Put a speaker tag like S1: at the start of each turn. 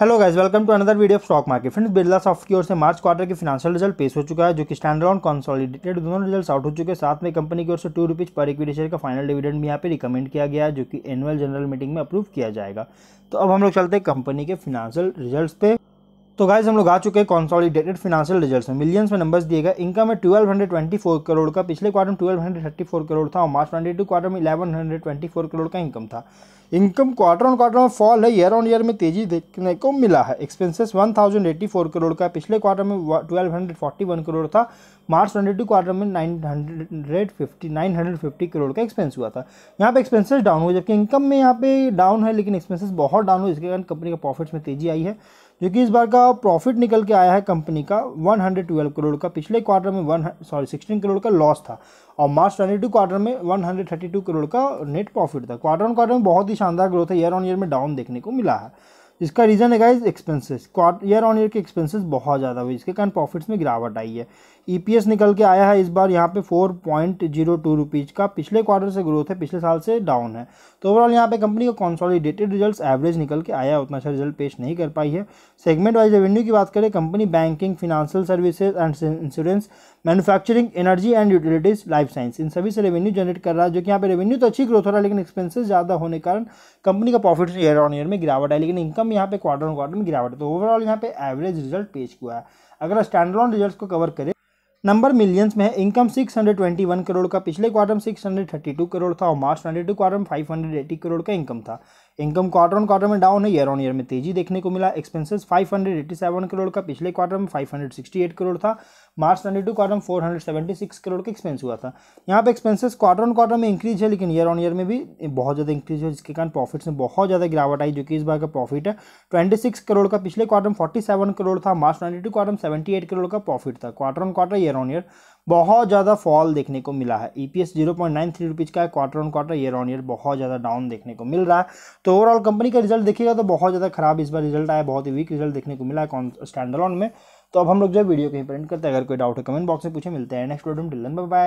S1: hello guys welcome to another video of stock market friends Birlasoft की ओर से March quarter के financial result पेश हो चुका है जो कि स्टैंड ऑन कॉन्सोलिडेटेड दोनों रिजल्ट आउट हो चुके हैं साथ में कंपनी की ओर से टू रुपीज़ पर इक्विटी शेयर का फाइनल डिविडेंड भी यहाँ पे रिकमेंड किया गया है जो कि एनुअल जनरल मीटिंग में अप्रूव किया जाएगा तो अब हम लोग चलते हैं कंपनी के फिनाशियल रिजल्ट पे तो गाइज हम लोग आ चुके हैं कॉन्सॉलिडेटेड फिनाशियल रिजल्ट्स में मिलियंस में नंबर्स दिए गए इनकम है 1224 करोड़ का पिछले क्वार्टर में 1234 करोड़ था और मार्च 22 क्वार्टर में 1124 करोड़ का इनकम था इनकम क्वार्टर ऑन क्वार्टर में फॉल है ईयर ऑन ईयर में तेजी देखने को मिला है एक्सपेंसेस 1084 करोड़ का पिछले क्वार्टर में 1241 करोड़ था मार्च 22 क्वार्टर में 950 950 करोड़ का एक्सपेंस हुआ था यहाँ पे एक्सपेंसेस डाउन हुए जबकि इनकम में यहाँ पे डाउन है लेकिन एक्सपेंसेस बहुत डाउन हुए जिसके कारण कंपनी के प्रॉफिट्स में तेजी आई है जो कि इस बार का प्रॉफिट निकल के आया है कंपनी का 112 करोड़ का पिछले क्वार्टर में वन सॉरी सिक्सटीन करोड़ का लॉस था और मार्च 22 क्वार्टर में 132 करोड़ का नेट प्रॉफिट था क्वार्टर ऑन क्वार्टर में बहुत ही शानदार ग्रोथ है ईयर ऑन ईयर में डाउन देखने को मिला है इसका रीज़न है guys expenses year on year के एक्सपेंसेस बहुत ज़्यादा हुई इसके कारण प्रॉफिट्स में गिरावट आई है ईपीएस निकल के आया है इस बार यहाँ पे four point zero two rupees का पिछले क्वार्टर से ग्रोथ है पिछले साल से डाउन है तो ओवरऑल यहाँ पे कंपनी का कॉन्सॉलिडेटेड रिजल्ट एवरेज निकल के आया उतना अच्छा रिजल्ट पेश नहीं कर पाई है सेगमेंट वाइज रेवेन्यू की बात करें company banking financial services and insurance manufacturing energy and utilities life science इन सभी से रेवेन्यू जनरेट कर रहा है जो कि यहाँ पे रेवेन्यू तो अच्छी ग्रोथ हो रहा है लेकिन एक्सपेंसेस ज़्यादा होने के कारण कंपनी का प्रॉफिट ईयर ऑन ईयर में गिरावट आई लेकिन इनकम एकदम यहाँ पे क्वार्टर क्वार्टर में गिरावट है तो ओवरऑल यहाँ पे एवरेज रिजल्ट पेश हुआ है अगर स्टैंडर्ड ऑन रिजल्ट को कवर करें नंबर मिलियंस में है इनकम 621 करोड़ का पिछले क्वार्टर में 632 करोड़ था और मार्च 22 क्वार्टर में 580 करोड़ का इनकम था इनकम क्वार्टर ऑन क्वार्टर में डाउन है ईयर ऑन ईयर में तेजी देखने को मिला एक्सपेंसेस 587 करोड़ का पिछले क्वार्टर में 568 करोड़ था मार्च 22 क्वार्टर में 476 करोड़ का एक्सपेंस हुआ था यहाँ पे एक्सपेंसेस क्वार्टर ऑन क्वार्टर में इंक्रीज है लेकिन ईयर ऑन ईयर में भी बहुत ज़्यादा इंक्रीज है जिसके कारण प्रॉफिट्स में बहुत ज़्यादा गिरावट आई जो कि इस बार का प्रॉफिट है ट्वेंटी करोड़ का पिछले क्वार्टर में फोर्टी करोड़ था मार्च टू क्वार्टर में सेवेंटी करोड़ का प्रॉफिट था quarter on quarter year on year बहुत ज़्यादा फॉल देखने को मिला है E P S zero point nine three rupees का है quarter on quarter year on year बहुत ज़्यादा डाउन देखने को मिल रहा है तो ओवरऑल कंपनी का रिजल्ट देखिएगा तो बहुत ज़्यादा खराब इस बार रिजल्ट आया बहुत ही वीक रिजल्ट देखने को मिला है कौन स्टैंड में तो अब हम लोग जो वीडियो कहीं प्रिंट करते हैं अगर कोई डाउट है कमेंट बॉक्स में पूछे मिलते हैं नेक्स्ट वीडियो में बाय